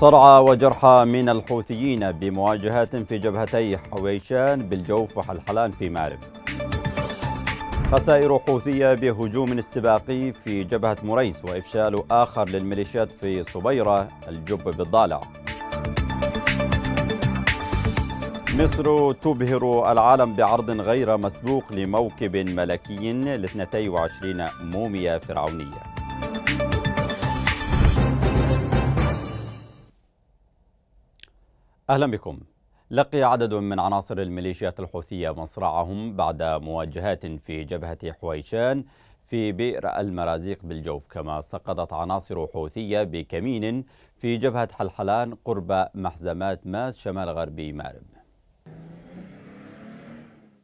صرعى وجرحى من الحوثيين بمواجهات في جبهتي حويشان بالجوف وحلحلان في مارب خسائر حوثية بهجوم استباقي في جبهة مريس وإفشال آخر للميليشيات في صبيرة الجب بالضالع مصر تبهر العالم بعرض غير مسبوق لموكب ملكي لاثنتي وعشرين موميا فرعونيه أهلا بكم لقي عدد من عناصر الميليشيات الحوثية مصرعهم بعد مواجهات في جبهة حويشان في بئر المرازيق بالجوف كما سقطت عناصر حوثية بكمين في جبهة حلحلان قرب محزمات ماس شمال غربي مأرب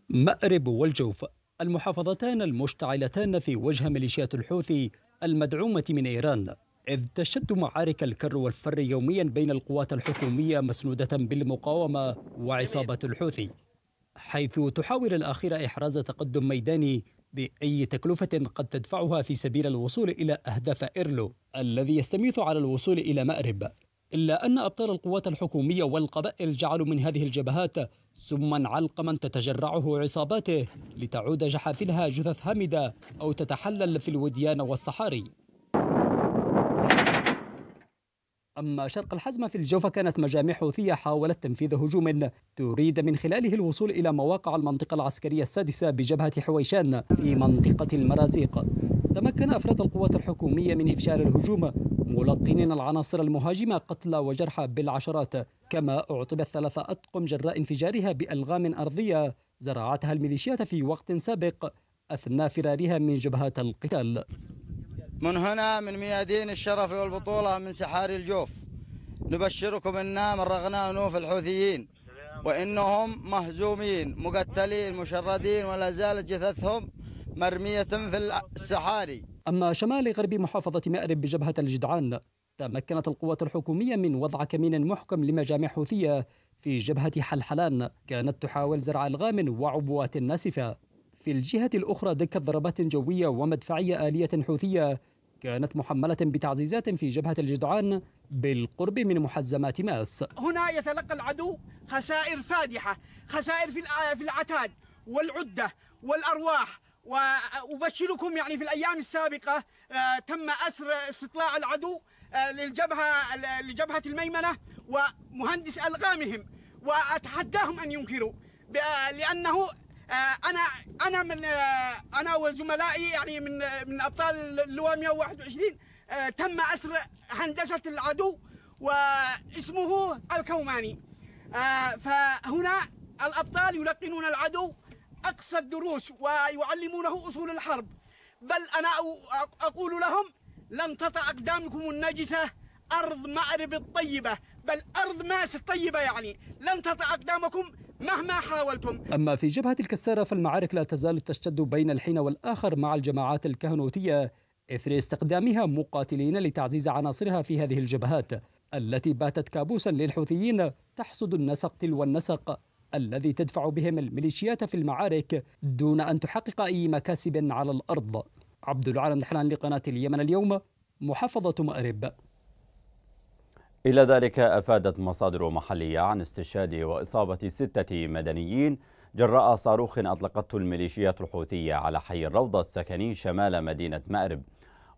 مأرب والجوف المحافظتان المشتعلتان في وجه ميليشيات الحوثي المدعومة من إيران إذ تشد معارك الكر والفر يوميا بين القوات الحكومية مسنودة بالمقاومة وعصابة الحوثي حيث تحاول الأخيرة إحراز تقدم ميداني بأي تكلفة قد تدفعها في سبيل الوصول إلى أهداف إيرلو الذي يستميث على الوصول إلى مأرب إلا أن أبطال القوات الحكومية والقبائل جعلوا من هذه الجبهات سما علقما تتجرعه عصاباته لتعود جحافلها جثث هامدة أو تتحلل في الوديان والصحاري أما شرق الحزمة في الجوفة كانت مجامع حوثية حاولت تنفيذ هجوم تريد من خلاله الوصول إلى مواقع المنطقة العسكرية السادسة بجبهة حويشان في منطقة المرازيق تمكن أفراد القوات الحكومية من إفشال الهجوم ملقنين العناصر المهاجمة قتلى وجرحى بالعشرات كما أعطب ثلاثة أطقم جراء انفجارها بألغام أرضية زرعتها الميليشيات في وقت سابق أثناء فرارها من جبهات القتال من هنا من ميادين الشرف والبطولة من سحاري الجوف نبشركم أننا مرغنا أنوف الحوثيين وإنهم مهزومين مقتلين مشردين ولا زالت جثثهم مرمية في السحاري أما شمال غرب محافظة مأرب بجبهة الجدعان تمكنت القوات الحكومية من وضع كمين محكم لمجامع حوثية في جبهة حلحلان كانت تحاول زرع ألغام وعبوات ناسفة في الجهة الأخرى دكت ضربات جوية ومدفعية آلية حوثية كانت محملة بتعزيزات في جبهة الجدعان بالقرب من محزمات ماس هنا يتلقى العدو خسائر فادحة خسائر في العتاد والعدة والأرواح وأبشركم يعني في الأيام السابقة آه، تم أسر استطلاع العدو آه، للجبهة لجبهة الميمنة ومهندس ألغامهم وأتحداهم أن ينكروا لأنه آه، انا انا من آه، انا وزملائي يعني من آه، من ابطال اللواء 121 تم اسر هندسه العدو واسمه الكوماني فهنا الابطال يلقنون العدو اقصى الدروس ويعلمونه اصول الحرب بل انا اقول لهم لن تطأ اقدامكم النجسه ارض مأرب الطيبه بل ارض ماس الطيبه يعني لن تطأ اقدامكم مهما حاولتم أما في جبهة الكسارة فالمعارك لا تزال تشتد بين الحين والآخر مع الجماعات الكهنوتية إثر استخدامها مقاتلين لتعزيز عناصرها في هذه الجبهات التي باتت كابوسا للحوثيين تحصد النسق تلو النسق الذي تدفع بهم الميليشيات في المعارك دون أن تحقق أي مكاسب على الأرض عبد العالم دحلان لقناة اليمن اليوم محافظة مأرب إلى ذلك أفادت مصادر محلية عن استشهاد وإصابة ستة مدنيين جراء صاروخ أطلقته الميليشيات الحوثية على حي الروضة السكني شمال مدينة مأرب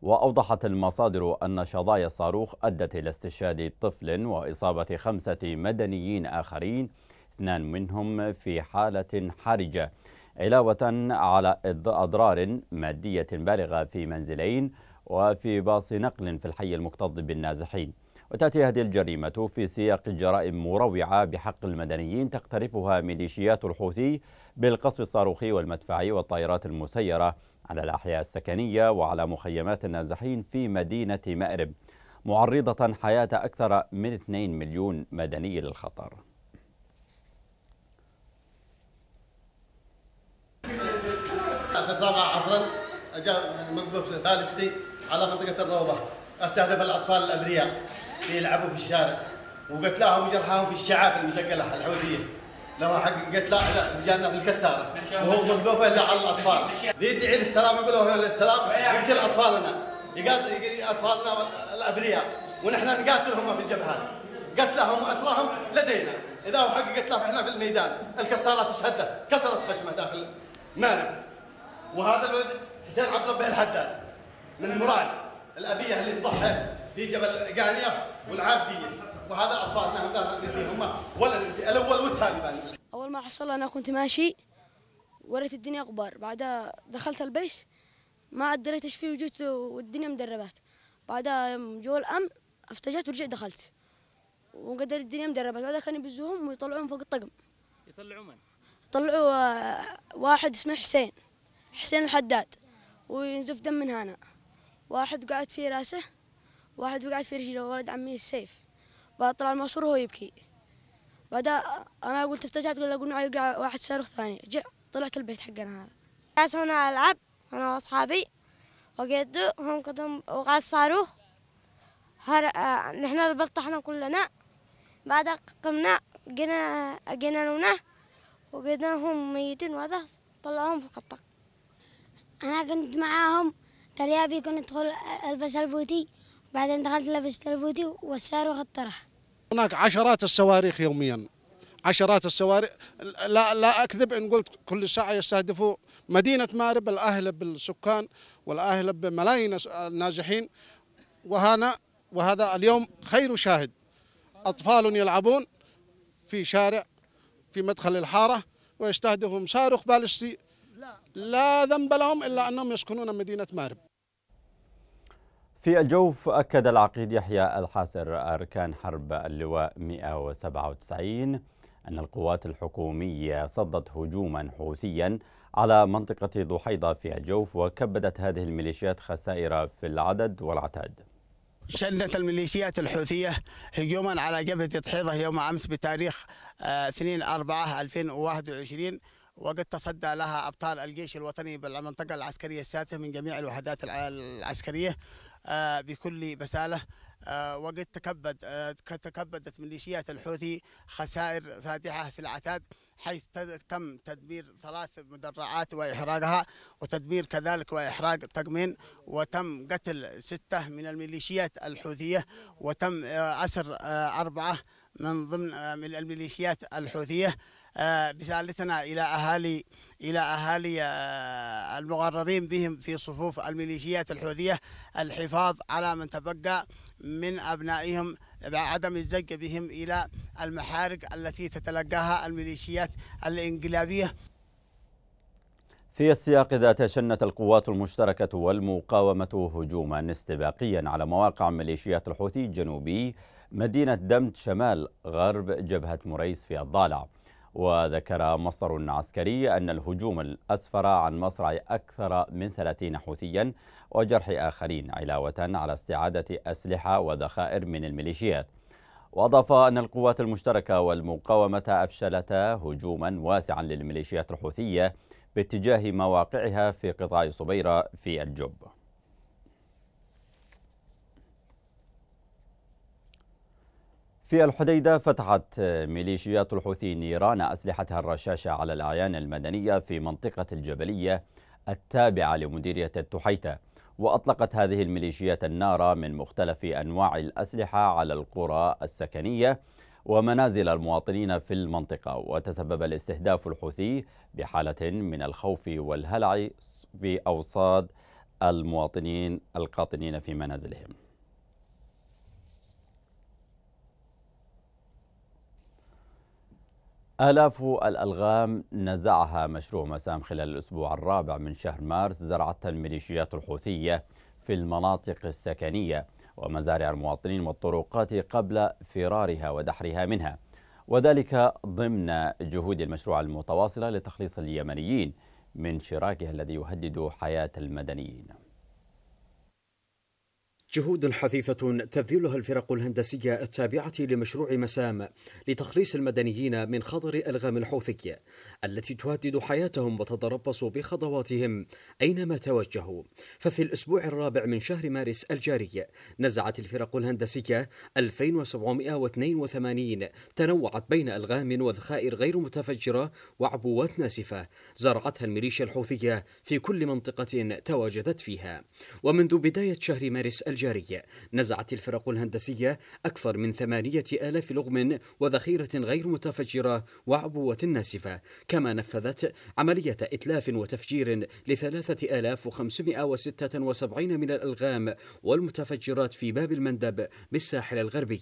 وأوضحت المصادر أن شظايا الصاروخ أدت إلى استشهاد طفل وإصابة خمسة مدنيين آخرين اثنان منهم في حالة حرجة علاوة على أضرار مادية بالغة في منزلين وفي باص نقل في الحي المكتظ بالنازحين وتأتي هذه الجريمة في سياق جرائم مروعة بحق المدنيين تقترفها ميليشيات الحوثي بالقصف الصاروخي والمدفعي والطائرات المسيرة على الأحياء السكنية وعلى مخيمات النازحين في مدينة مأرب معرضة حياة أكثر من 2 مليون مدني للخطر عصرا جاء على منطقة الروضة استهدف الأطفال الأبرياء يلعبوا في الشارع وقتلاهم وجرحاهم في الشعاب المزقله الحوثيه لو حق قتلا رجالنا في الكساره وهو مقذوف الا على الاطفال يدعي للسلام يقول له السلام يقتل اطفالنا يقاتل اطفالنا الابرياء ونحن نقاتلهم في الجبهات قتلهم واسراهم لدينا اذا هو حق قتله احنا في الميدان الكساره تشهد كسرت خشمه داخل مانب وهذا الولد حسين عبد ربه الحداد من مراد الابيه اللي انضحت في جبل قانيه والعابديه وهذا اطفالنا هم نبيهم ولا نبي الاول والثاني بعد اول ما حصل انا كنت ماشي وريت الدنيا غبار بعدها دخلت البيش ما عاد دريت ايش فيه وجيت والدنيا مدربات بعدها يوم جو الامن افتجت ورجعت دخلت وقدر الدنيا مدربات بعدها كانوا يبزوهم ويطلعون فوق الطقم يطلعوا من؟ طلعوا آه، واحد اسمه حسين حسين الحداد وينزف دم من هنا واحد قعد في راسه واحد وقعت في رجله ولد عمي السيف بعد طلع المنصور وهو يبكي بعدها انا قلت افتجعت قلت له يقع واحد صاروخ ثاني جاء طلعت البيت حقنا هذا جالس هنا العب انا واصحابي وجدوا هم قدم وقع الصاروخ هر... نحن بلطحنا كلنا بعد قمنا جينا جينا لنا وجدناهم ميتين وهذا طلعوهم في قطك انا كنت معاهم قال ابي كنت ادخل البس البوتي بعدين دخلت لبست البوتي والصاروخ الطرح هناك عشرات الصواريخ يوميا عشرات الصواريخ لا لا اكذب ان قلت كل ساعه يستهدفوا مدينه مارب الاهله بالسكان والاهله بملايين النازحين وهنا وهذا اليوم خير شاهد اطفال يلعبون في شارع في مدخل الحاره ويستهدفهم صاروخ بالستي لا ذنب لهم الا انهم يسكنون مدينه مارب في الجوف أكد العقيد يحيى الحاسر أركان حرب اللواء 197 أن القوات الحكومية صدت هجوما حوثيا على منطقة ضحيضة في الجوف وكبدت هذه الميليشيات خسائر في العدد والعتاد شنت الميليشيات الحوثية هجوما على جبهة ضحيضة يوم أمس بتاريخ 2 4 2021 وقد تصدى لها أبطال الجيش الوطني بالمنطقة العسكرية السادسة من جميع الوحدات العسكرية آه، بكل بسالة آه، وقد تكبد آه، تكبدت ميليشيات الحوثي خسائر فادحة في العتاد حيث تم تدمير ثلاث مدرعات وإحراقها وتدمير كذلك وإحراق طقمين وتم قتل ستة من الميليشيات الحوثية وتم أسر أربعة من ضمن الميليشيات الحوثية رسالتنا آه، إلى أهالي إلى أهالي آه، المغررين بهم في صفوف الميليشيات الحوثية الحفاظ على من تبقى من أبنائهم عدم الزج بهم إلى المحارق التي تتلقاها الميليشيات الإنقلابية في السياق ذا تشنت القوات المشتركة والمقاومة هجوما استباقيا على مواقع ميليشيات الحوثي الجنوبي مدينة دمت شمال غرب جبهة مريس في الضالع وذكر مصدر عسكري أن الهجوم الأسفر عن مصرع أكثر من 30 حوثيا وجرح آخرين علاوة على استعادة أسلحة وذخائر من الميليشيات وأضاف أن القوات المشتركة والمقاومة أفشلتا هجوما واسعا للميليشيات الحوثية باتجاه مواقعها في قطاع صبيرة في الجب في الحديدة فتحت ميليشيات الحوثي نيران أسلحتها الرشاشة على الأعيان المدنية في منطقة الجبلية التابعة لمديرية التحيتة وأطلقت هذه الميليشيات النار من مختلف أنواع الأسلحة على القرى السكنية ومنازل المواطنين في المنطقة وتسبب الاستهداف الحوثي بحالة من الخوف والهلع في أوصاد المواطنين القاطنين في منازلهم آلاف الألغام نزعها مشروع مسام خلال الأسبوع الرابع من شهر مارس زرعتها الميليشيات الحوثية في المناطق السكنية ومزارع المواطنين والطرقات قبل فرارها ودحرها منها وذلك ضمن جهود المشروع المتواصلة لتخليص اليمنيين من شراكها الذي يهدد حياة المدنيين جهود حثيثة تبذلها الفرق الهندسية التابعة لمشروع مسام لتخليص المدنيين من خطر ألغام الحوثي التي تهدد حياتهم وتتربص بخطواتهم أينما توجهوا ففي الأسبوع الرابع من شهر مارس الجاري نزعت الفرق الهندسية 2782 تنوعت بين ألغام وذخائر غير متفجرة وعبوات ناسفة زرعتها الميليشيا الحوثية في كل منطقة تواجدت فيها ومنذ بداية شهر مارس الجاري الجارية نزعت الفرق الهندسية أكثر من ثمانية آلاف لغم وذخيرة غير متفجرة وعبوة ناسفة كما نفذت عملية إتلاف وتفجير لثلاثة آلاف وخمسمائة وستة وسبعين من الألغام والمتفجرات في باب المندب بالساحل الغربي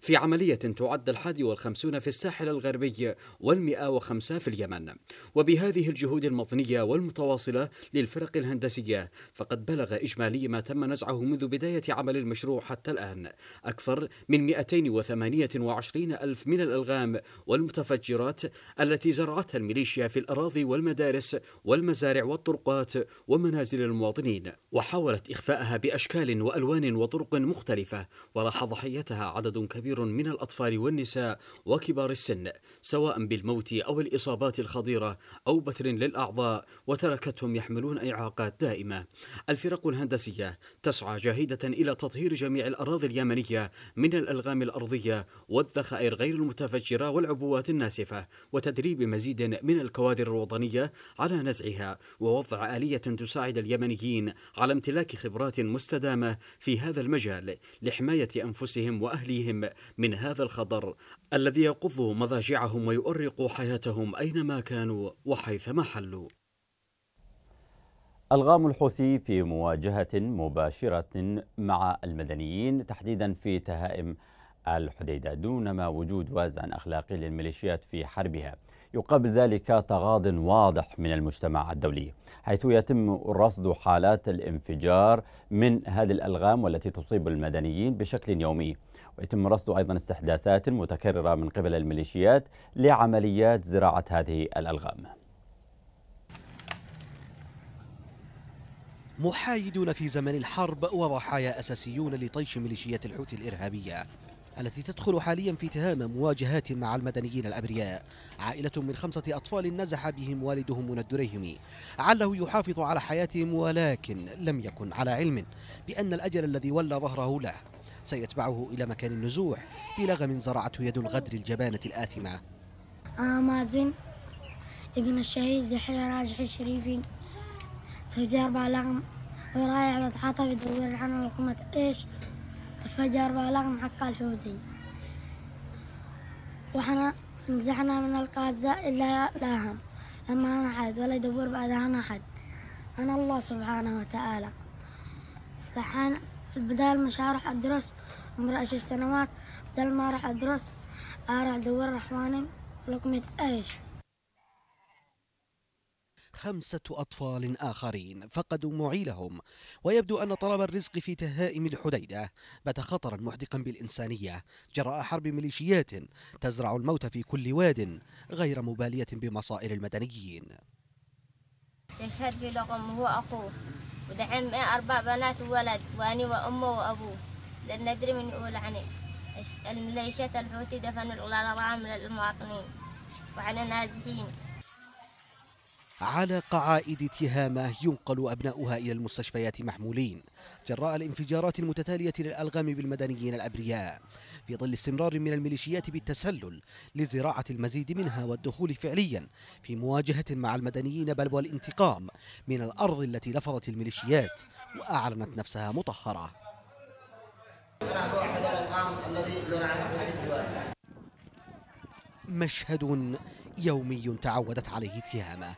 في عملية تعد الحادي والخمسون في الساحل الغربي والمئة وخمسة في اليمن وبهذه الجهود المضنية والمتواصلة للفرق الهندسية فقد بلغ إجمالي ما تم نزعه منذ بداية بداية عمل المشروع حتى الآن أكثر من 228 ألف من الألغام والمتفجرات التي زرعتها الميليشيا في الأراضي والمدارس والمزارع والطرقات ومنازل المواطنين وحاولت إخفاءها بأشكال وألوان وطرق مختلفة وراح ضحيتها عدد كبير من الأطفال والنساء وكبار السن سواء بالموت أو الإصابات الخطيرة أو بتر للأعضاء وتركتهم يحملون إعاقات دائمة الفرق الهندسية تسعى جاهدة إلى تطهير جميع الأراضي اليمنية من الألغام الأرضية والذخائر غير المتفجرة والعبوات الناسفة وتدريب مزيد من الكوادر الوطنية على نزعها ووضع آلية تساعد اليمنيين على امتلاك خبرات مستدامة في هذا المجال لحماية أنفسهم وأهليهم من هذا الخطر الذي يقض مضاجعهم ويؤرق حياتهم أينما كانوا وحيثما حلوا الغام الحوثي في مواجهة مباشرة مع المدنيين تحديدا في تهائم الحديدة دونما وجود وازع أخلاقي للميليشيات في حربها يقابل ذلك تغاض واضح من المجتمع الدولي حيث يتم رصد حالات الانفجار من هذه الألغام والتي تصيب المدنيين بشكل يومي ويتم رصد أيضا استحداثات متكررة من قبل الميليشيات لعمليات زراعة هذه الألغام محايدون في زمن الحرب وضحايا أساسيون لطيش ميليشيات الحوثي الإرهابية التي تدخل حاليا في تهامة مواجهات مع المدنيين الأبرياء عائلة من خمسة أطفال نزح بهم والدهم من الدريهمي علّه يحافظ على حياتهم ولكن لم يكن على علم بأن الأجل الذي ولى ظهره له سيتبعه إلى مكان النزوح بلغم زرعته يد الغدر الجبانة الآثمة آه مازن ابن الشهيد يحيى راجح الشريفي تفجر بالغم ورايع بتعاطف بدور عن وقمة ايش تفجر بالغم حق الحوثي وحنا نزحنا من القازة إلا لاهم لما أنا حد ولا يدور بعدها حد أنا الله سبحانه وتعالى فحان بدال ما شارح أدرس عمر عشر سنوات بدال ما راح أدرس أروح أدور رحواني لقمة إيش خمسة أطفال آخرين فقدوا معيلهم ويبدو أن طلب الرزق في تهائم الحديدة بات خطرا محدقا بالإنسانية جراء حرب ميليشيات تزرع الموت في كل واد غير مبالية بمصائر المدنيين يشهد في لغم هو أخوه ودعم أربع بنات وولد وأني وأمه وأبوه لن ندري من يقول عني الميليشيات الحوثي دفنوا الأولاد الرعام للمواطنين وعلى نازحين على قعائد تهامة ينقل أبناؤها إلى المستشفيات محمولين جراء الانفجارات المتتالية للألغام بالمدنيين الأبرياء في ظل استمرار من الميليشيات بالتسلل لزراعة المزيد منها والدخول فعليا في مواجهة مع المدنيين بل والانتقام من الأرض التي لفظت الميليشيات وأعلنت نفسها مطهرة مشهد يومي تعودت عليه تهامه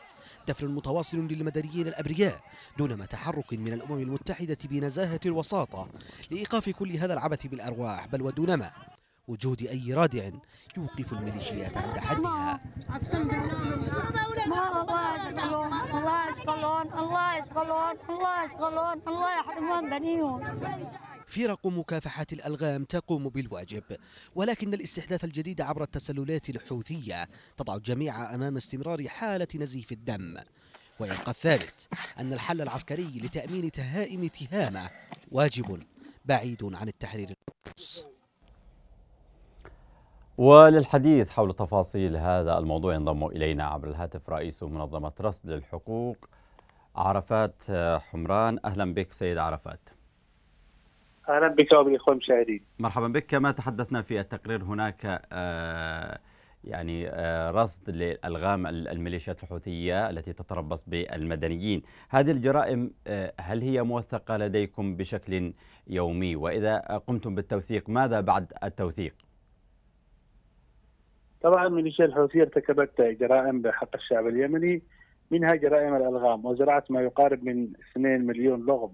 دفن متواصل للمدنيين الأبرياء دونما تحرك من الأمم المتحدة بنزاهة الوساطة لإيقاف كل هذا العبث بالأرواح بل ودونما وجود أي رادع يوقف الميليشيات عند حدها الله يشغلون الله يشغلون الله يشغلون الله يحرمون بنيهم فرق مكافحة الألغام تقوم بالواجب ولكن الاستحداث الجديد عبر التسللات الحوثية تضع الجميع أمام استمرار حالة نزيف الدم ويبقى الثابت أن الحل العسكري لتأمين تهائم تهامة واجب بعيد عن التحرير وللحديث حول تفاصيل هذا الموضوع ينضم إلينا عبر الهاتف رئيس منظمة رصد للحقوق عرفات حمران أهلا بك سيد عرفات اهلا بك وبالاخوه المشاهدين. مرحبا بك كما تحدثنا في التقرير هناك آه، يعني آه، رصد لالغام الميليشيات الحوثيه التي تتربص بالمدنيين، هذه الجرائم آه، هل هي موثقه لديكم بشكل يومي؟ واذا قمتم بالتوثيق ماذا بعد التوثيق؟ طبعا الميليشيا الحوثيه ارتكبت جرائم بحق الشعب اليمني منها جرائم الالغام وزرعت ما يقارب من 2 مليون لغم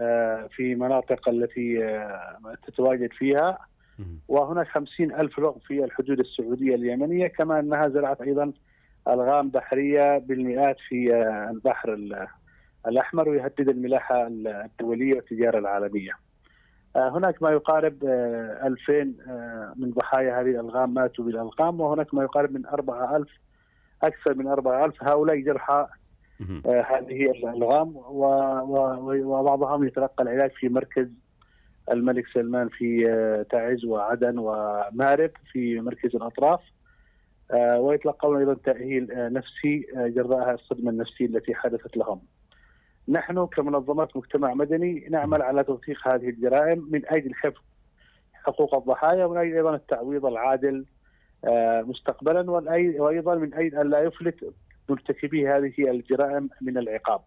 آه، في مناطق التي آه، تتواجد فيها وهناك خمسين ألف رغم في الحدود السعودية اليمنية كما أنها زرعت أيضا ألغام بحرية بالمئات في آه، البحر الأحمر ويهدد الملاحة الدولية والتجارة العالمية هناك ما يقارب 2000 من ضحايا هذه الألغام ماتوا بالألغام وهناك ما يقارب من 4000 أكثر من 4000 هؤلاء جرحى آه، هذه الالغام وبعضهم يتلقى العلاج في مركز الملك سلمان في آه، تعز وعدن ومارب في مركز الاطراف آه، ويتلقون ايضا تاهيل نفسي جراء الصدمه النفسيه التي حدثت لهم. نحن كمنظمات مجتمع مدني نعمل على توثيق هذه الجرائم من اجل حفظ حقوق الضحايا ومن اجل ايضا التعويض العادل مستقبلا وايضا من اجل ان لا يفلت مرتكبي هذه الجرائم من العقاب.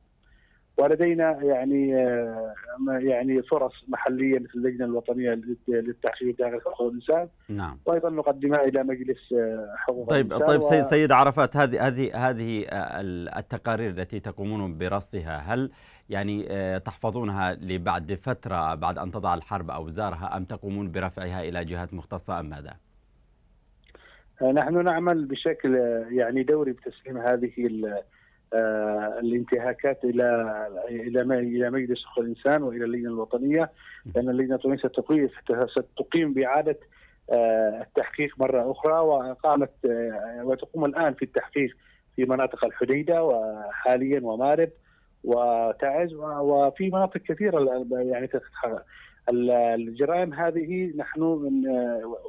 ولدينا يعني آه، يعني فرص محليه مثل اللجنه الوطنيه للتحقيق داخل حقوق الانسان نعم وايضا نقدمها الى مجلس آه، حقوق طيب الانسان طيب و... سيد عرفات هذه هذه هذه آه، التقارير التي تقومون برصدها هل يعني تحفظونها لبعد فتره بعد ان تضع الحرب اوزارها ام تقومون برفعها الى جهات مختصه ام ماذا؟ آه، نحن نعمل بشكل آه، يعني دوري بتسليم هذه آه، الانتهاكات الى الى الى مجلس حقوق الانسان والى اللجنه الوطنيه لان اللجنه الوطنيه ستقيم ستقيم باعاده التحقيق مره اخرى وقامت وتقوم الان في التحقيق في مناطق الحديده وحاليا ومارب وتعز وفي مناطق كثيره يعني الجرائم هذه نحن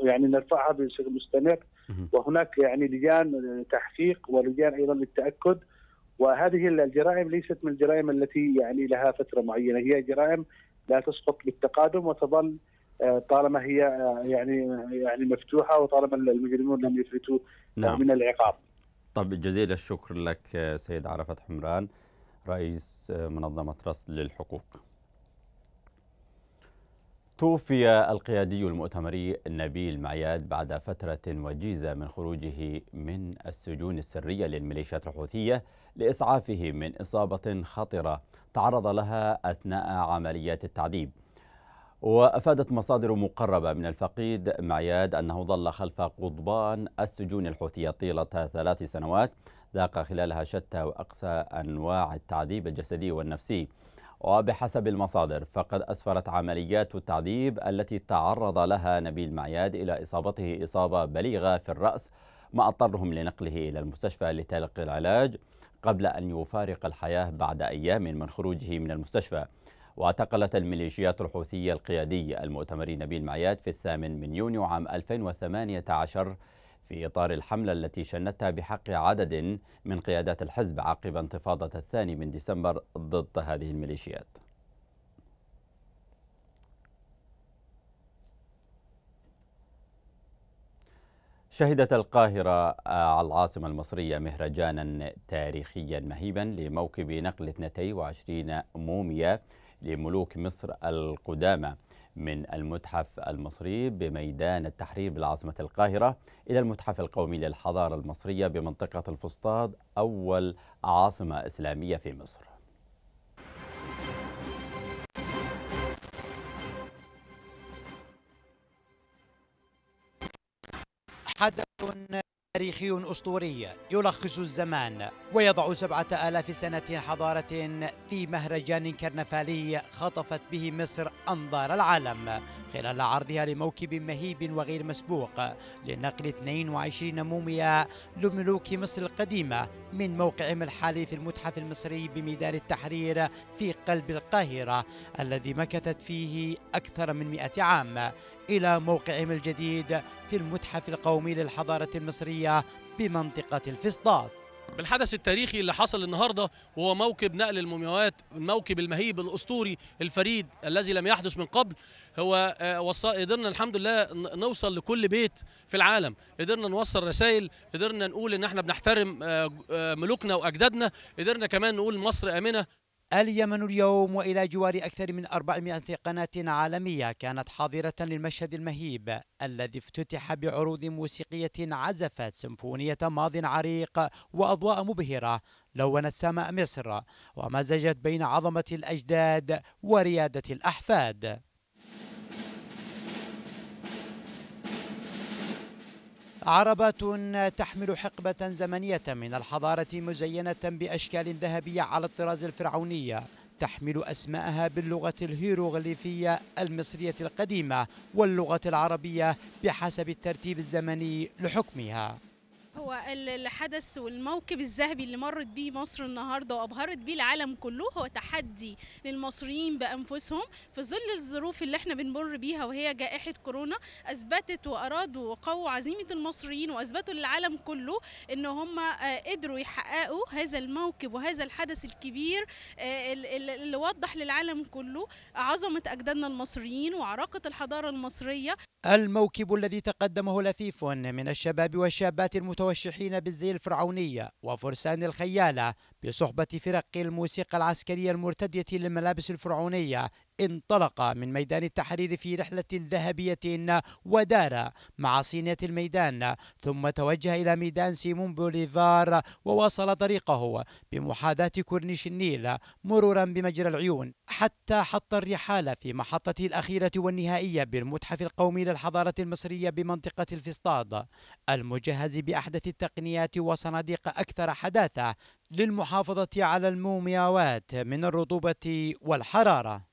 يعني نرفعها بشكل مستمر وهناك يعني لجان تحقيق ولجان ايضا للتاكد وهذه الجرائم ليست من الجرائم التي يعني لها فتره معينه هي جرائم لا تسقط بالتقادم وتظل آه، طالما هي آه، يعني يعني مفتوحه وطالما المجرمون لم يفلتوا آه، نعم. من العقاب. طب جزيل الشكر لك سيد عرفات حمران رئيس منظمه رصد للحقوق. توفي القيادي المؤتمري نبيل معياد بعد فترة وجيزة من خروجه من السجون السرية للميليشيات الحوثية لإسعافه من إصابة خطرة تعرض لها أثناء عمليات التعذيب وأفادت مصادر مقربة من الفقيد معياد أنه ظل خلف قضبان السجون الحوثية طيلة ثلاث سنوات ذاق خلالها شتى وأقسى أنواع التعذيب الجسدي والنفسي وبحسب المصادر فقد أسفرت عمليات التعذيب التي تعرض لها نبيل معياد إلى إصابته إصابة بليغة في الرأس ما أضطرهم لنقله إلى المستشفى لتلقي العلاج قبل أن يفارق الحياة بعد أيام من خروجه من المستشفى واعتقلت الميليشيات الحوثية القيادية المؤتمر نبيل معياد في الثامن من يونيو عام 2018 في إطار الحملة التي شنتها بحق عدد من قيادات الحزب عقب انتفاضة الثاني من ديسمبر ضد هذه الميليشيات شهدت القاهرة آه، العاصمة المصرية مهرجانا تاريخيا مهيبا لموكب نقل 22 موميا لملوك مصر القدامى من المتحف المصري بميدان التحرير بالعاصمة القاهرة إلى المتحف القومي للحضارة المصرية بمنطقة الفسطاط أول عاصمة إسلامية في مصر حدث تاريخي أسطوري يلخص الزمان ويضع سبعة آلاف سنة حضارة في مهرجان كرنفالي خطفت به مصر أنظار العالم خلال عرضها لموكب مهيب وغير مسبوق لنقل 22 موميا لملوك مصر القديمة من موقعهم الحالي في المتحف المصري بميدان التحرير في قلب القاهرة الذي مكثت فيه أكثر من مئة عام إلى موقعهم الجديد في المتحف القومي للحضارة المصرية بمنطقة الفسطاط بالحدث التاريخي اللي حصل النهارده وهو موكب نقل المومياوات الموكب المهيب الاسطوري الفريد الذي لم يحدث من قبل هو آه، قدرنا الحمد لله نوصل لكل بيت في العالم قدرنا نوصل رسائل قدرنا نقول ان احنا بنحترم آه، آه، ملوكنا واجدادنا قدرنا كمان نقول مصر امنه اليمن اليوم وإلى جوار أكثر من 400 قناة عالمية كانت حاضرة للمشهد المهيب الذي افتتح بعروض موسيقية عزفت سمفونيه ماض عريق وأضواء مبهرة لونت سماء مصر ومزجت بين عظمة الأجداد وريادة الأحفاد عربة تحمل حقبة زمنية من الحضارة مزينة بأشكال ذهبية على الطراز الفرعونية تحمل أسماءها باللغة الهيروغليفية المصرية القديمة واللغة العربية بحسب الترتيب الزمني لحكمها هو الحدث والموكب الذهبي اللي مرت بيه مصر النهارده وابهرت بيه العالم كله هو تحدي للمصريين بانفسهم في ظل الظروف اللي احنا بنمر بيها وهي جائحه كورونا اثبتت وارادوا وقووا عزيمه المصريين واثبتوا للعالم كله ان هم آه، قدروا يحققوا هذا الموكب وهذا الحدث الكبير آه، اللي وضح للعالم كله عظمه اجدادنا المصريين وعراقه الحضاره المصريه الموكب الذي تقدمه لثيف من الشباب والشابات المتوسطين المرشحين بالزي الفرعونية وفرسان الخيالة بصحبة فرق الموسيقى العسكرية المرتدية للملابس الفرعونية انطلق من ميدان التحرير في رحلة ذهبية ودار مع صينية الميدان ثم توجه إلى ميدان سيمون بوليفار وواصل طريقه بمحاذاة كورنيش النيل مرورا بمجرى العيون حتى حط الرحال في محطته الأخيرة والنهائية بالمتحف القومي للحضارة المصرية بمنطقة الفسطاط المجهز بأحدث التقنيات وصناديق أكثر حداثة للمحافظة على المومياوات من الرطوبة والحرارة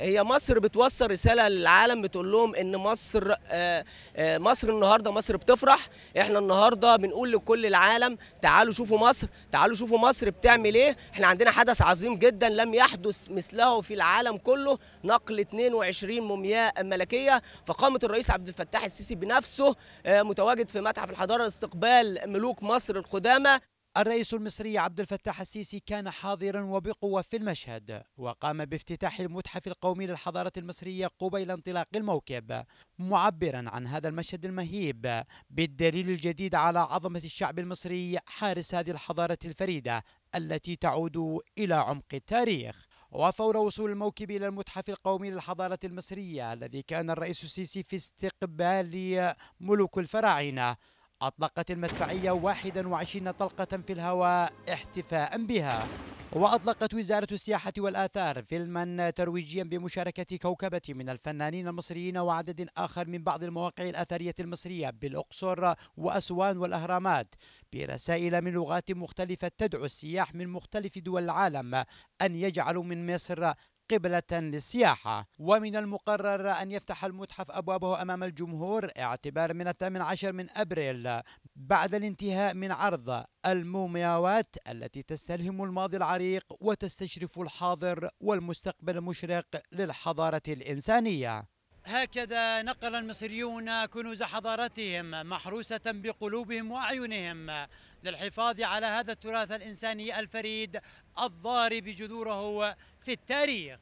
هي مصر بتوصل رساله للعالم بتقول لهم ان مصر آه، آه، مصر النهارده مصر بتفرح احنا النهارده بنقول لكل العالم تعالوا شوفوا مصر تعالوا شوفوا مصر بتعمل ايه احنا عندنا حدث عظيم جدا لم يحدث مثله في العالم كله نقل 22 مومياء ملكيه فقامت الرئيس عبد الفتاح السيسي بنفسه آه، متواجد في متحف الحضاره لاستقبال ملوك مصر القدامى الرئيس المصري عبد الفتاح السيسي كان حاضرا وبقوة في المشهد وقام بافتتاح المتحف القومي للحضارة المصرية قبيل انطلاق الموكب معبرا عن هذا المشهد المهيب بالدليل الجديد على عظمة الشعب المصري حارس هذه الحضارة الفريدة التي تعود إلى عمق التاريخ وفور وصول الموكب إلى المتحف القومي للحضارة المصرية الذي كان الرئيس السيسي في استقبال ملوك الفراعنة أطلقت المدفعية 21 طلقة في الهواء احتفاء بها وأطلقت وزارة السياحة والآثار فيلما ترويجيا بمشاركة كوكبة من الفنانين المصريين وعدد آخر من بعض المواقع الأثرية المصرية بالأقصر وأسوان والأهرامات برسائل من لغات مختلفة تدعو السياح من مختلف دول العالم أن يجعلوا من مصر قبلة للسياحة ومن المقرر أن يفتح المتحف أبوابه أمام الجمهور اعتبارا من الثامن عشر من أبريل بعد الانتهاء من عرض المومياوات التي تستلهم الماضي العريق وتستشرف الحاضر والمستقبل المشرق للحضارة الإنسانية هكذا نقل المصريون كنوز حضارتهم محروسة بقلوبهم وأعينهم للحفاظ على هذا التراث الإنساني الفريد الضارب جذوره في التاريخ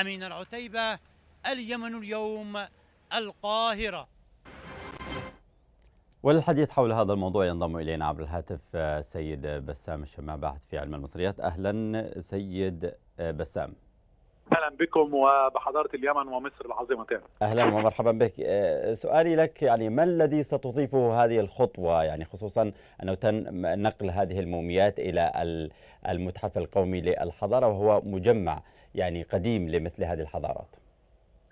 أمين العتيبة اليمن اليوم القاهرة وللحديث حول هذا الموضوع ينضم إلينا عبر الهاتف آه، سيد بسام الشماع باحث في علم المصريات أهلا سيد آه، بسام اهلا بكم وبحضاره اليمن ومصر العظيمه اهلا ومرحبا بك آه، سؤالي لك يعني ما الذي ستضيفه هذه الخطوه يعني خصوصا انه تم نقل هذه الموميات الى المتحف القومي للحضاره وهو مجمع يعني قديم لمثل هذه الحضارات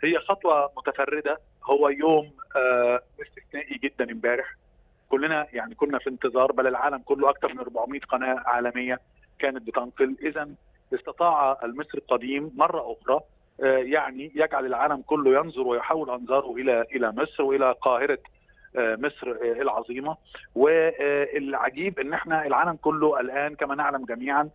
هي خطوه متفرده هو يوم آه، استثنائي جدا امبارح كلنا يعني كنا في انتظار بل العالم كله اكثر من 400 قناه عالميه كانت بتنقل اذا استطاع المصري القديم مرة أخرى آه، يعني يجعل العالم كله ينظر ويحول انظاره الى الى مصر والى قاهره آه، مصر آه، العظيمه والعجيب ان احنا العالم كله الان كما نعلم جميعا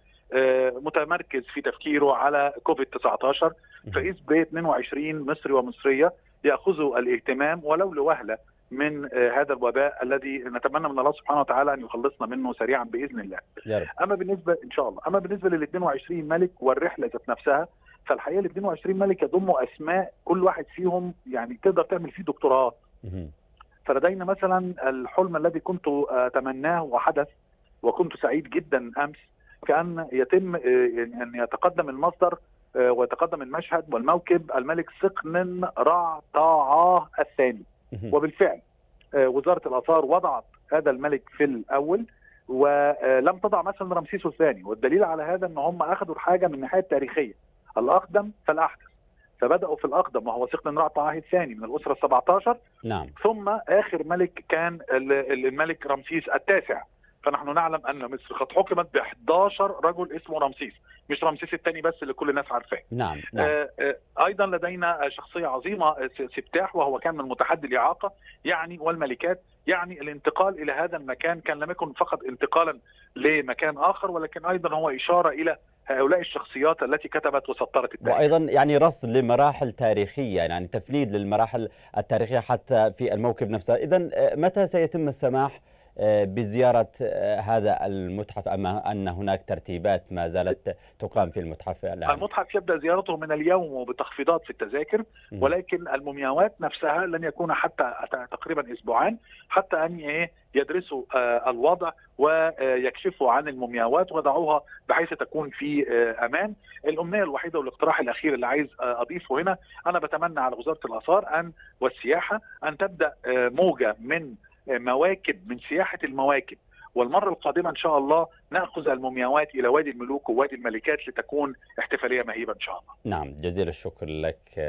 متمركز في تفكيره على كوفيد 19 فاذ ب 22 مصري ومصريه ياخذوا الاهتمام ولو لوهله من آه، هذا الوباء الذي نتمنى من الله سبحانه وتعالى ان يخلصنا منه سريعا باذن الله. يارب. اما بالنسبه ان شاء الله، اما بالنسبه لل 22 ملك والرحله ذات نفسها فالحقيقه ال 22 ملك يضموا اسماء كل واحد فيهم يعني تقدر تعمل فيه دكتوراه. فلدينا مثلا الحلم الذي كنت اتمناه وحدث وكنت سعيد جدا امس كان يتم آه، يعني ان يتقدم المصدر آه، ويتقدم المشهد والموكب الملك سقن طاعاه الثاني. وبالفعل آه، وزاره الاثار وضعت هذا الملك في الاول ولم تضع مثلا رمسيس الثاني والدليل على هذا ان هم اخذوا الحاجه من الناحيه التاريخيه الاقدم فالاحدث فبداوا في الاقدم وهو سقن رعت عهد ثاني من الاسره ال 17 نعم ثم اخر ملك كان الملك رمسيس التاسع فنحن نعلم ان مصر قد حكمت ب 11 رجل اسمه رمسيس مش رمسيس الثاني بس اللي كل الناس عارفاه نعم, آه، نعم. آه، ايضا لدينا شخصيه عظيمه آه، سبتاح وهو كان من متحدي الاعاقه يعني والملكات يعني الانتقال الى هذا المكان كان لم يكن فقط انتقالا لمكان اخر ولكن ايضا هو اشاره الى هؤلاء الشخصيات التي كتبت وسطرت التاريخ وايضا يعني رصد لمراحل تاريخيه يعني تفنيد للمراحل التاريخيه حتى في الموكب نفسه اذا متى سيتم السماح بزيارة آه، هذا المتحف أم أن هناك ترتيبات ما زالت تقام في المتحف الآن؟ المتحف يبدأ زيارته من اليوم وبتخفيضات في التذاكر ولكن المومياوات نفسها لن يكون حتى تقريبا أسبوعان حتى أن إيه، يدرسوا آه، الوضع ويكشفوا عن المومياوات ويضعوها بحيث تكون في آه، امان. الامنيه الوحيده والاقتراح الاخير اللي عايز اضيفه هنا انا بتمنى على وزاره الاثار ان والسياحه ان تبدا موجه من مواكب من سياحه المواكب والمره القادمه ان شاء الله ناخذ المومياوات الى وادي الملوك ووادي الملكات لتكون احتفاليه مهيبه ان شاء الله. نعم جزيل الشكر لك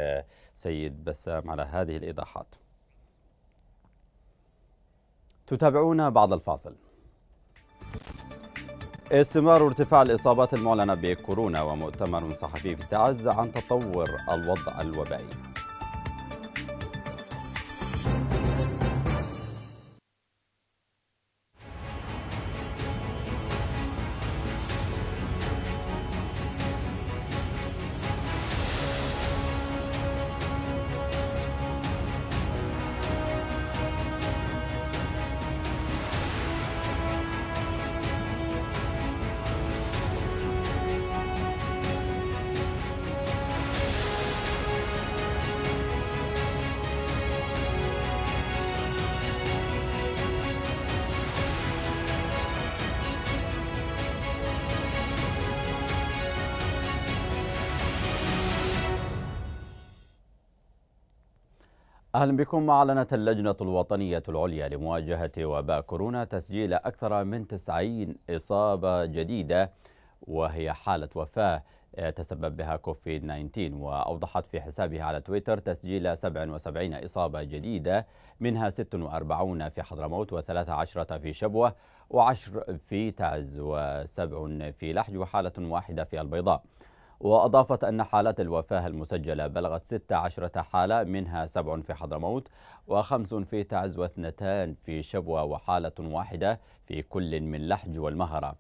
سيد بسام على هذه الايضاحات. تتابعونا بعد الفاصل. استمرار ارتفاع الإصابات المعلنة بكورونا ومؤتمر صحفي في تعز عن تطور الوضع الوبائي بكم أعلنت اللجنة الوطنية العليا لمواجهة وباء كورونا تسجيل أكثر من 90 إصابة جديدة وهي حالة وفاة تسبب بها كوفيد 19 وأوضحت في حسابها على تويتر تسجيل 77 إصابة جديدة منها 46 في حضرموت و13 في شبوة و10 في تعز و7 في لحج وحالة واحدة في البيضاء وأضافت أن حالات الوفاة المسجلة بلغت 16 حالة منها سبع في حضرموت وخمس في تعز واثنتان في شبوة وحالة واحدة في كل من لحج والمهرة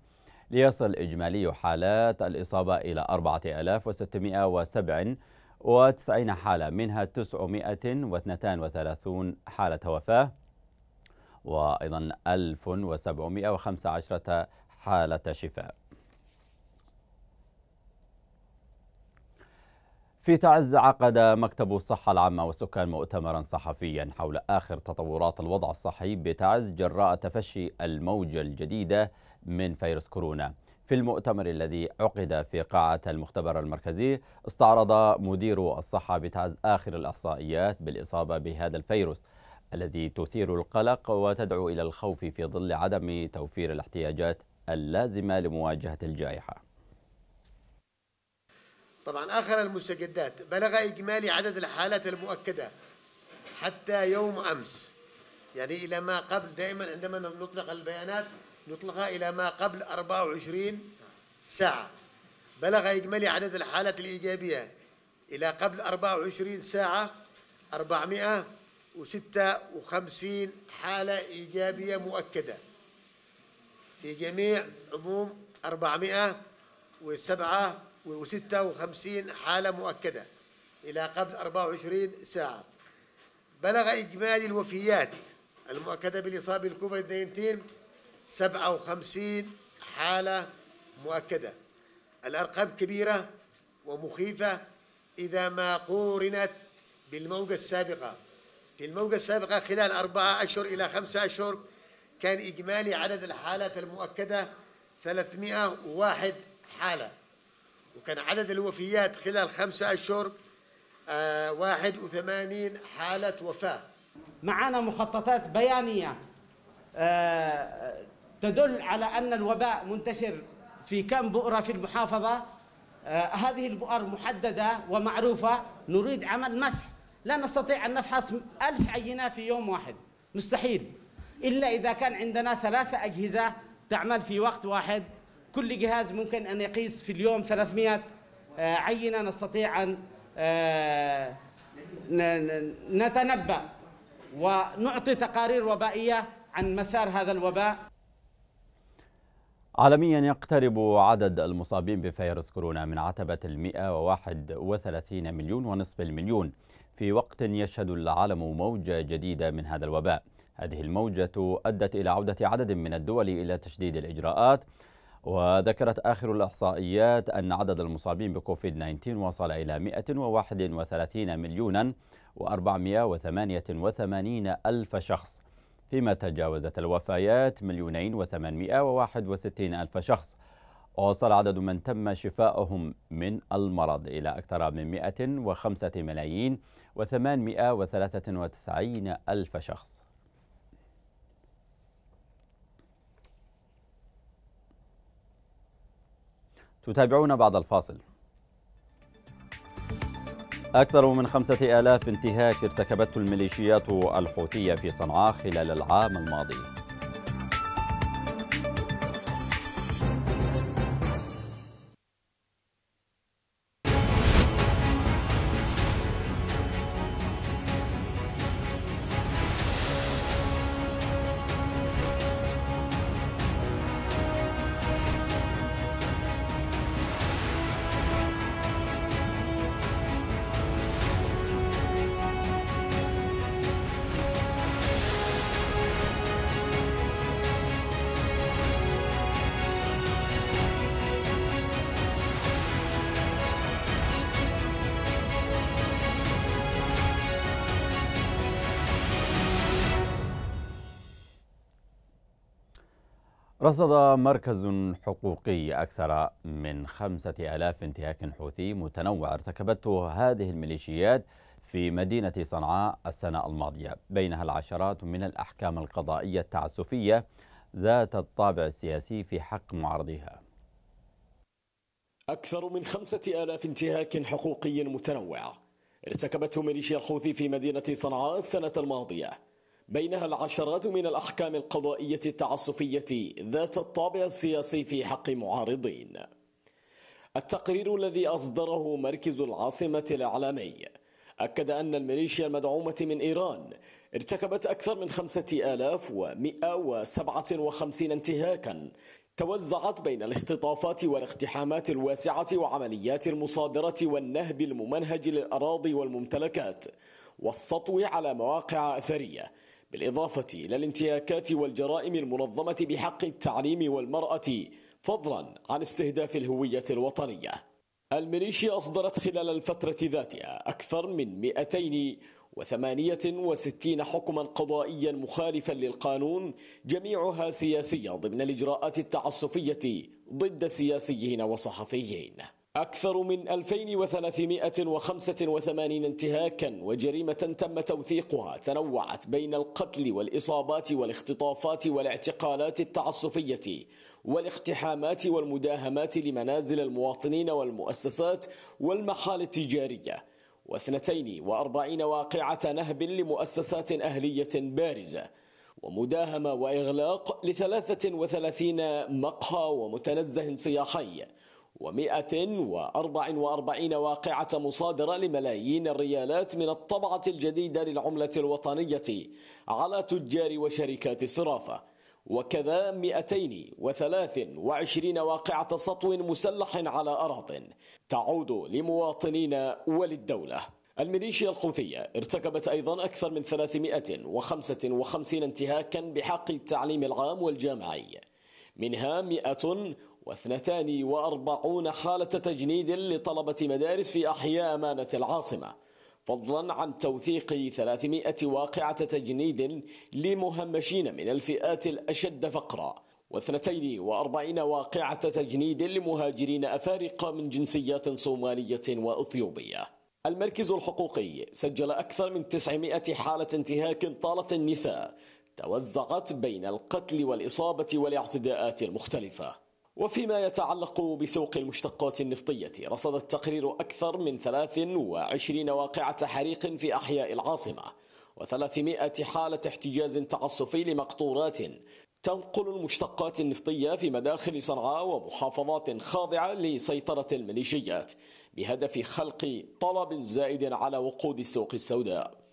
ليصل إجمالي حالات الإصابة إلى 4697 حالة منها 932 حالة وفاة وأيضا 1715 حالة شفاء في تعز عقد مكتب الصحة العامة والسكان مؤتمرا صحفيا حول آخر تطورات الوضع الصحي بتعز جراء تفشي الموجة الجديدة من فيروس كورونا في المؤتمر الذي عقد في قاعة المختبر المركزي استعرض مدير الصحة بتعز آخر الإحصائيات بالإصابة بهذا الفيروس الذي تثير القلق وتدعو إلى الخوف في ظل عدم توفير الاحتياجات اللازمة لمواجهة الجائحة طبعا آخر المستجدات بلغ إجمالي عدد الحالات المؤكدة حتى يوم أمس يعني إلى ما قبل دائما عندما نطلق البيانات نطلقها إلى ما قبل 24 ساعة بلغ إجمالي عدد الحالات الإيجابية إلى قبل 24 ساعة 456 حالة إيجابية مؤكدة في جميع عموم 407 و56 حالة مؤكدة إلى قبل 24 ساعة بلغ إجمالي الوفيات المؤكدة بالإصابة بالكوفيد 19 57 حالة مؤكدة الأرقام كبيرة ومخيفة إذا ما قورنت بالموجة السابقة في الموجة السابقة خلال أربعة أشهر إلى خمسة أشهر كان إجمالي عدد الحالات المؤكدة 301 حالة وكان عدد الوفيات خلال خمسة أشهر 81 آه، حالة وفاة معنا مخططات بيانية آه، تدل على أن الوباء منتشر في كم بؤرة في المحافظة آه، هذه البؤر محددة ومعروفة نريد عمل مسح لا نستطيع أن نفحص ألف عينة في يوم واحد مستحيل إلا إذا كان عندنا ثلاثة أجهزة تعمل في وقت واحد كل جهاز ممكن أن يقيس في اليوم 300 آه، عينة نستطيع أن آه، نتنبأ ونعطي تقارير وبائية عن مسار هذا الوباء عالميا يقترب عدد المصابين بفيروس كورونا من عتبة المئة وواحد وثلاثين مليون ونصف المليون في وقت يشهد العالم موجة جديدة من هذا الوباء هذه الموجة أدت إلى عودة عدد من الدول إلى تشديد الإجراءات وذكرت آخر الإحصائيات أن عدد المصابين بكوفيد 19 وصل إلى 131 مليونا و488 ألف شخص فيما تجاوزت الوفيات مليونين و 861 ألف شخص ووصل عدد من تم شفاؤهم من المرض إلى أكثر من 105 ملايين و 893 ألف شخص تتابعونا بعد الفاصل أكثر من خمسة آلاف انتهاك ارتكبته الميليشيات الحوثية في صنعاء خلال العام الماضي رصد مركز حقوقي أكثر من خمسة ألاف انتهاك حوثي متنوع ارتكبته هذه الميليشيات في مدينة صنعاء السنة الماضية بينها العشرات من الأحكام القضائية التعسفية ذات الطابع السياسي في حق معارضيها أكثر من خمسة آلاف انتهاك حقوقي متنوع ارتكبته ميليشيا الحوثي في مدينة صنعاء السنة الماضية بينها العشرات من الأحكام القضائية التعسفية ذات الطابع السياسي في حق معارضين التقرير الذي أصدره مركز العاصمة الإعلامي أكد أن الميليشيا المدعومة من إيران ارتكبت أكثر من 5157 انتهاكا توزعت بين الاختطافات والاقتحامات الواسعة وعمليات المصادرة والنهب الممنهج للأراضي والممتلكات والسطو على مواقع أثرية بالإضافة إلى الانتهاكات والجرائم المنظمة بحق التعليم والمرأة فضلا عن استهداف الهوية الوطنية الميليشيا أصدرت خلال الفترة ذاتها أكثر من 268 حكما قضائيا مخالفا للقانون جميعها سياسية ضمن الإجراءات التعسفية ضد سياسيين وصحفيين أكثر من 2385 انتهاكا وجريمة تم توثيقها تنوعت بين القتل والإصابات والاختطافات والاعتقالات التعصفية والاقتحامات والمداهمات لمنازل المواطنين والمؤسسات والمحال التجارية و و42 واقعة نهب لمؤسسات أهلية بارزة ومداهمة وإغلاق لثلاثة وثلاثين مقهى ومتنزه سياحي و144 واقعة مصادرة لملايين الريالات من الطبعة الجديدة للعملة الوطنية على تجار وشركات الصرافة وكذا 223 واقعة سطو مسلح على أراض تعود لمواطنين وللدولة الميليشيا الحوثية ارتكبت أيضا أكثر من 355 انتهاكا بحق التعليم العام والجامعي منها 100 واثنتان وأربعون حالة تجنيد لطلبة مدارس في أحياء أمانة العاصمة فضلا عن توثيق 300 واقعة تجنيد لمهمشين من الفئات الأشد فقرا واثنتين وأربعين واقعة تجنيد لمهاجرين أفارقة من جنسيات صومالية وأثيوبية المركز الحقوقي سجل أكثر من 900 حالة انتهاك طالت النساء توزعت بين القتل والإصابة والاعتداءات المختلفة وفيما يتعلق بسوق المشتقات النفطية رصد التقرير أكثر من 23 واقعة حريق في أحياء العاصمة و300 حالة احتجاز تعسفي لمقطورات تنقل المشتقات النفطية في مداخل صنعاء ومحافظات خاضعة لسيطرة الميليشيات بهدف خلق طلب زائد على وقود السوق السوداء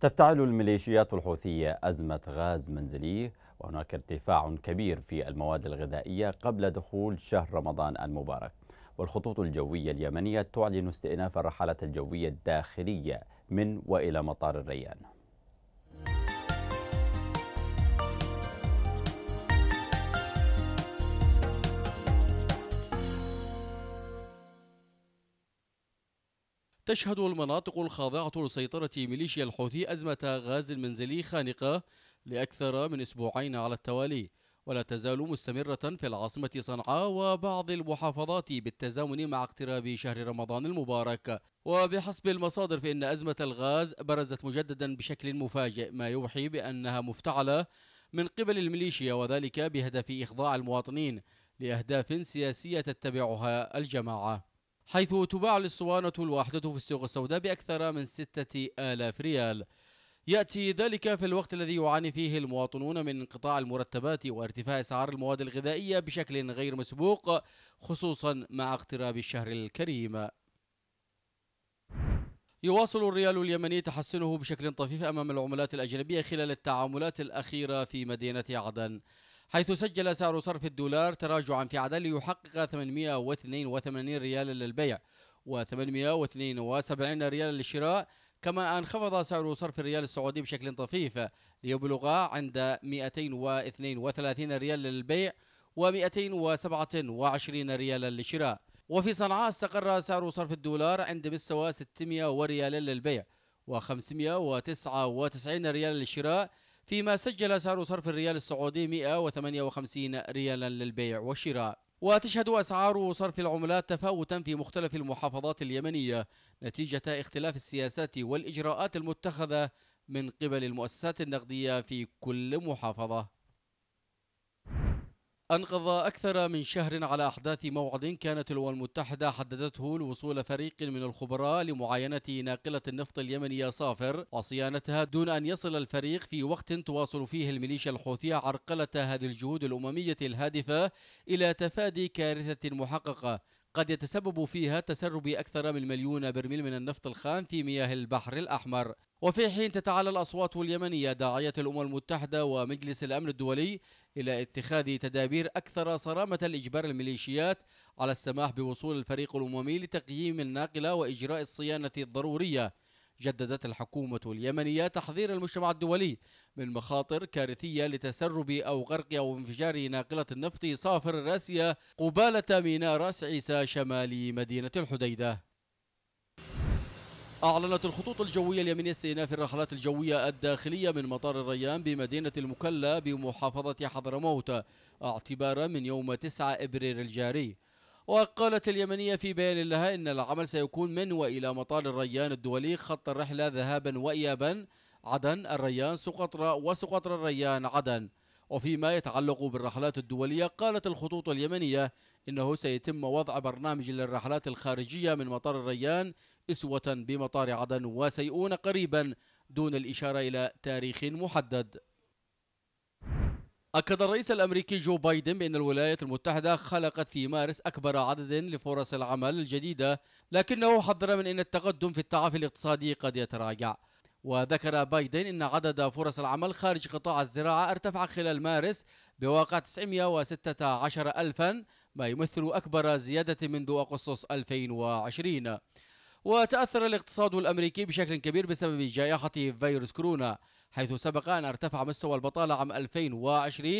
تفتعل الميليشيات الحوثية أزمة غاز منزلي وهناك ارتفاع كبير في المواد الغذائية قبل دخول شهر رمضان المبارك والخطوط الجوية اليمنية تعلن استئناف الرحلة الجوية الداخلية من وإلى مطار الريان تشهد المناطق الخاضعة لسيطرة ميليشيا الحوثي أزمة غاز منزلي خانقة لأكثر من أسبوعين على التوالي ولا تزال مستمرة في العاصمة صنعاء وبعض المحافظات بالتزامن مع اقتراب شهر رمضان المبارك وبحسب المصادر فإن أزمة الغاز برزت مجددا بشكل مفاجئ ما يوحي بأنها مفتعلة من قبل الميليشيا وذلك بهدف إخضاع المواطنين لأهداف سياسية تتبعها الجماعة حيث تباع الاسطوانة الواحدة في السوق السوداء بأكثر من 6000 ريال يأتي ذلك في الوقت الذي يعاني فيه المواطنون من انقطاع المرتبات وارتفاع أسعار المواد الغذائية بشكل غير مسبوق خصوصا مع اقتراب الشهر الكريم يواصل الريال اليمني تحسنه بشكل طفيف أمام العملات الأجنبية خلال التعاملات الأخيرة في مدينة عدن حيث سجل سعر صرف الدولار تراجعا في عدد ليحقق 882 ريال للبيع و872 ريال للشراء كما انخفض سعر صرف الريال السعودي بشكل طفيف ليبلغ عند 232 ريال للبيع و227 ريالا للشراء وفي صنعاء استقر سعر صرف الدولار عند مستوى 600 ريال للبيع و599 ريال للشراء فيما سجل سعر صرف الريال السعودي 158 ريالا للبيع والشراء وتشهد أسعار صرف العملات تفاوتا في مختلف المحافظات اليمنية نتيجة اختلاف السياسات والإجراءات المتخذة من قبل المؤسسات النقدية في كل محافظة أنقض أكثر من شهر على أحداث موعد كانت الأمم المتحدة حددته لوصول فريق من الخبراء لمعاينة ناقلة النفط اليمنية صافر وصيانتها دون أن يصل الفريق في وقت تواصل فيه الميليشيا الحوثية عرقلة هذه الجهود الأممية الهادفة إلى تفادي كارثة محققة قد يتسبب فيها تسرب أكثر من مليون برميل من النفط الخام في مياه البحر الأحمر وفي حين تتعالى الأصوات اليمنية داعية الأمم المتحدة ومجلس الأمن الدولي إلى اتخاذ تدابير أكثر صرامة لإجبار الميليشيات على السماح بوصول الفريق الأممي لتقييم الناقلة وإجراء الصيانة الضرورية جددت الحكومة اليمنية تحذير المجتمع الدولي من مخاطر كارثية لتسرب أو غرق أو انفجار ناقلة النفط صافر الراسية قبالة ميناء رأس عيسى شمال مدينة الحديدة أعلنت الخطوط الجوية اليمنية استئناف الرحلات الجوية الداخلية من مطار الريان بمدينة المكلا بمحافظة حضرموت اعتبارا من يوم 9 إبريل الجاري وقالت اليمنية في بيان لها إن العمل سيكون من وإلى مطار الريان الدولي خط الرحلة ذهابا وإيابا عدن الريان سقطرى وسقطرى الريان عدن وفيما يتعلق بالرحلات الدولية قالت الخطوط اليمنية إنه سيتم وضع برنامج للرحلات الخارجية من مطار الريان إسوة بمطار عدن وسيئون قريبا دون الإشارة إلى تاريخ محدد أكد الرئيس الأمريكي جو بايدن بأن الولايات المتحدة خلقت في مارس أكبر عدد لفرص العمل الجديدة لكنه حذر من أن التقدم في التعافي الاقتصادي قد يتراجع وذكر بايدن أن عدد فرص العمل خارج قطاع الزراعة ارتفع خلال مارس بواقع 916 ألفا ما يمثل أكبر زيادة منذ أغسطس 2020 وتأثر الاقتصاد الأمريكي بشكل كبير بسبب جائحة فيروس كورونا حيث سبق أن ارتفع مستوى البطالة عام 2020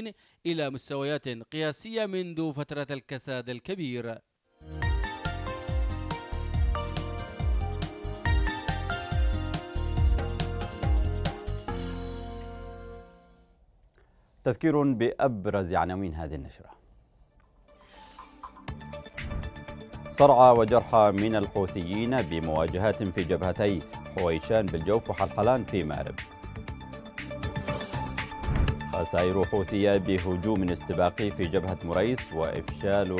إلى مستويات قياسية منذ فترة الكساد الكبير تذكير بأبرز عناوين هذه النشرة صرعى وجرحى من الحوثيين بمواجهات في جبهتي حويشان بالجوف وحلحلان في مأرب وسائر حوثية بهجوم استباقي في جبهة مريس وإفشال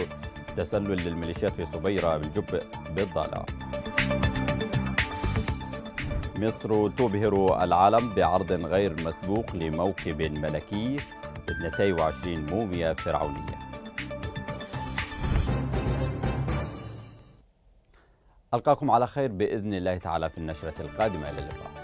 تسلل للميليشيات في صبيرة بالجب بالضالة مصر تبهر العالم بعرض غير مسبوق لموكب ملكي 22 موميا فرعونيه ألقاكم على خير بإذن الله تعالى في النشرة القادمة إلى اللقاء